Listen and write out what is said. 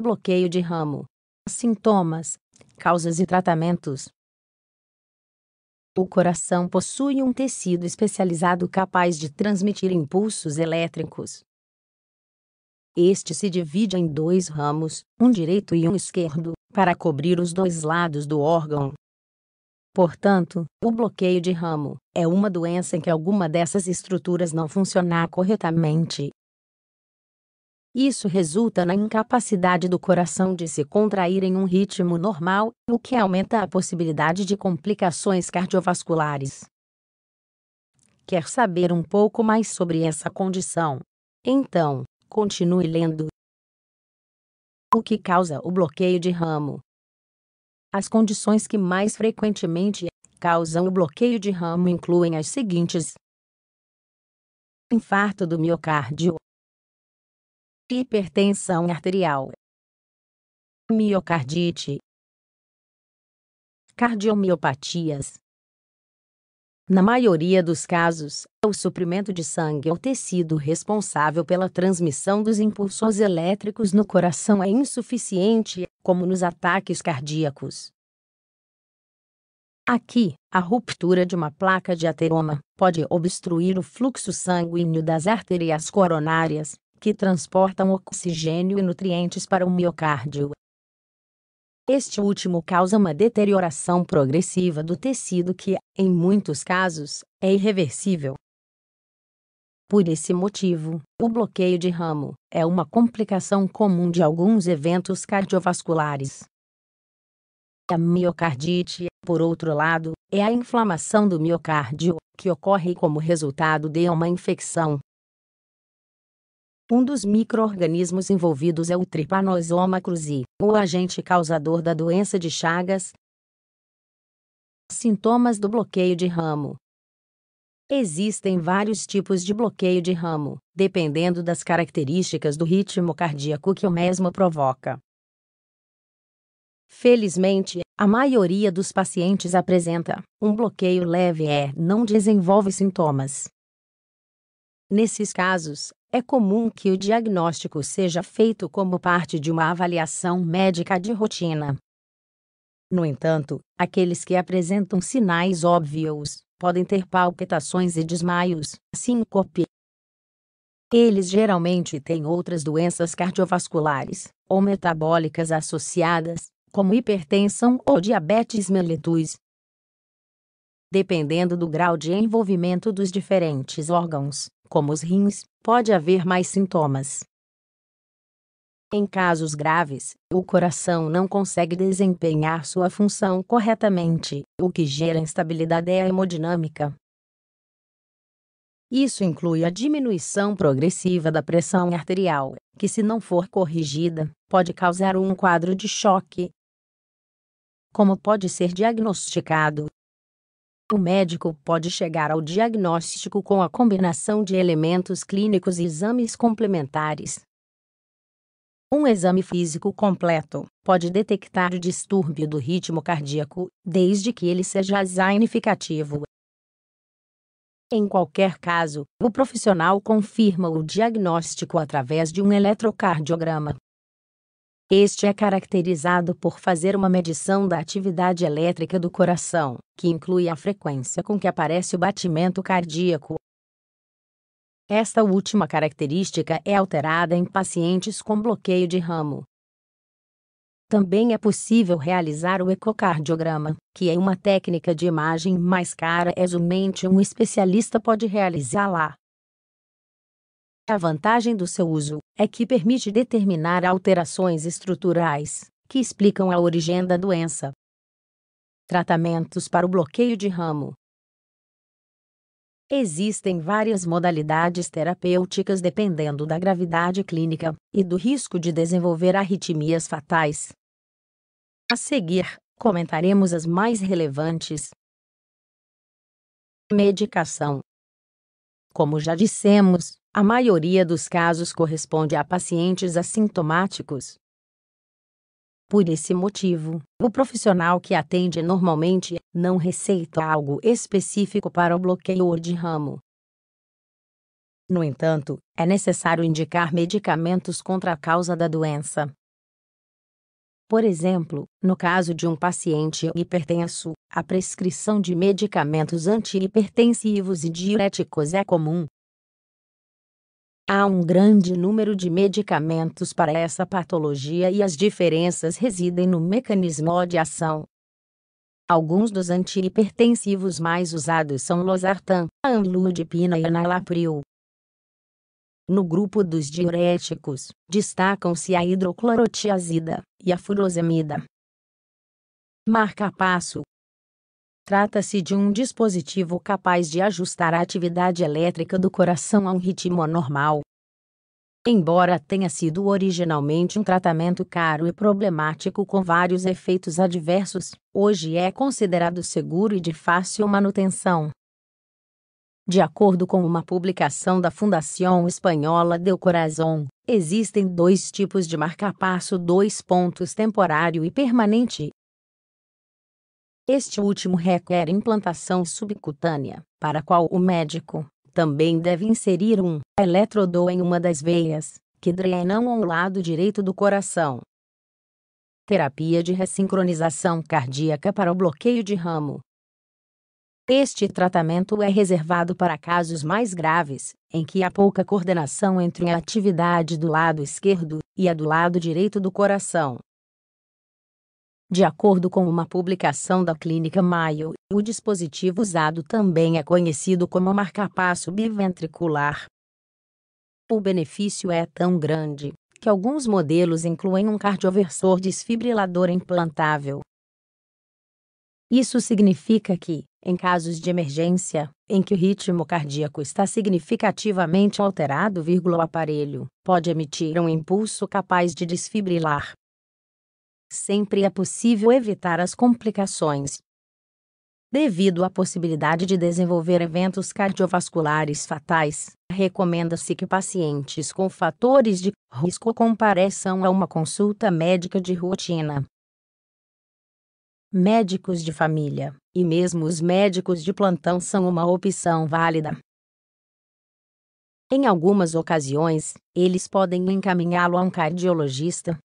bloqueio de ramo, sintomas, causas e tratamentos. O coração possui um tecido especializado capaz de transmitir impulsos elétricos. Este se divide em dois ramos, um direito e um esquerdo, para cobrir os dois lados do órgão. Portanto, o bloqueio de ramo é uma doença em que alguma dessas estruturas não funcionar corretamente isso resulta na incapacidade do coração de se contrair em um ritmo normal, o que aumenta a possibilidade de complicações cardiovasculares. Quer saber um pouco mais sobre essa condição? Então, continue lendo. O que causa o bloqueio de ramo? As condições que mais frequentemente causam o bloqueio de ramo incluem as seguintes: infarto do miocárdio, hipertensão arterial, miocardite, cardiomiopatias. Na maioria dos casos, é o suprimento de sangue ao tecido responsável pela transmissão dos impulsos elétricos no coração é insuficiente, como nos ataques cardíacos. Aqui, a ruptura de uma placa de ateroma pode obstruir o fluxo sanguíneo das artérias coronárias, que transportam oxigênio e nutrientes para o miocárdio. Este último causa uma deterioração progressiva do tecido que, em muitos casos, é irreversível. Por esse motivo, o bloqueio de ramo é uma complicação comum de alguns eventos cardiovasculares. A miocardite, por outro lado, é a inflamação do miocárdio, que ocorre como resultado de uma infecção um dos microorganismos envolvidos é o Trypanosoma cruzi, o agente causador da doença de Chagas. Sintomas do bloqueio de ramo. Existem vários tipos de bloqueio de ramo, dependendo das características do ritmo cardíaco que o mesmo provoca. Felizmente, a maioria dos pacientes apresenta um bloqueio leve e não desenvolve sintomas. Nesses casos, é comum que o diagnóstico seja feito como parte de uma avaliação médica de rotina. No entanto, aqueles que apresentam sinais óbvios podem ter palpitações e desmaios, síncope. Assim eles geralmente têm outras doenças cardiovasculares ou metabólicas associadas, como hipertensão ou diabetes mellitus. Dependendo do grau de envolvimento dos diferentes órgãos, como os rins, pode haver mais sintomas. Em casos graves, o coração não consegue desempenhar sua função corretamente, o que gera instabilidade hemodinâmica. Isso inclui a diminuição progressiva da pressão arterial, que, se não for corrigida, pode causar um quadro de choque. Como pode ser diagnosticado o médico pode chegar ao diagnóstico com a combinação de elementos clínicos e exames complementares. Um exame físico completo pode detectar o distúrbio do ritmo cardíaco, desde que ele seja significativo. Em qualquer caso, o profissional confirma o diagnóstico através de um eletrocardiograma, este é caracterizado por fazer uma medição da atividade elétrica do coração, que inclui a frequência com que aparece o batimento cardíaco. Esta última característica é alterada em pacientes com bloqueio de ramo. Também é possível realizar o ecocardiograma, que é uma técnica de imagem mais cara, exumente é um especialista pode realizá-la. A vantagem do seu uso é que permite determinar alterações estruturais que explicam a origem da doença. Tratamentos para o bloqueio de ramo. Existem várias modalidades terapêuticas dependendo da gravidade clínica e do risco de desenvolver arritmias fatais. A seguir, comentaremos as mais relevantes. Medicação como já dissemos, a maioria dos casos corresponde a pacientes assintomáticos. Por esse motivo, o profissional que atende normalmente não receita algo específico para o bloqueio de ramo. No entanto, é necessário indicar medicamentos contra a causa da doença, por exemplo, no caso de um paciente hipertenso, a prescrição de medicamentos antihipertensivos e diuréticos é comum. Há um grande número de medicamentos para essa patologia e as diferenças residem no mecanismo de ação. Alguns dos antihipertensivos mais usados são losartan, amlodipina e enalapril. No grupo dos diuréticos, destacam-se a hidroclorotiazida e a furosemida. Marca-passo Trata-se de um dispositivo capaz de ajustar a atividade elétrica do coração a um ritmo anormal. Embora tenha sido originalmente um tratamento caro e problemático com vários efeitos adversos, hoje é considerado seguro e de fácil manutenção. De acordo com uma publicação da Fundação Espanhola del Corazón, existem dois tipos de marcapasso: dois pontos temporário e permanente. Este último requer implantação subcutânea, para a qual o médico também deve inserir um eletrodo em uma das veias, que drenam ao lado direito do coração. Terapia de ressincronização cardíaca para o bloqueio de ramo. Este tratamento é reservado para casos mais graves, em que há pouca coordenação entre a atividade do lado esquerdo e a do lado direito do coração. De acordo com uma publicação da clínica Mayo, o dispositivo usado também é conhecido como marcapasso biventricular. O benefício é tão grande que alguns modelos incluem um cardioversor desfibrilador implantável. Isso significa que, em casos de emergência, em que o ritmo cardíaco está significativamente alterado, o aparelho pode emitir um impulso capaz de desfibrilar. Sempre é possível evitar as complicações. Devido à possibilidade de desenvolver eventos cardiovasculares fatais, recomenda-se que pacientes com fatores de risco compareçam a uma consulta médica de rotina médicos de família, e mesmo os médicos de plantão são uma opção válida. Em algumas ocasiões, eles podem encaminhá-lo a um cardiologista,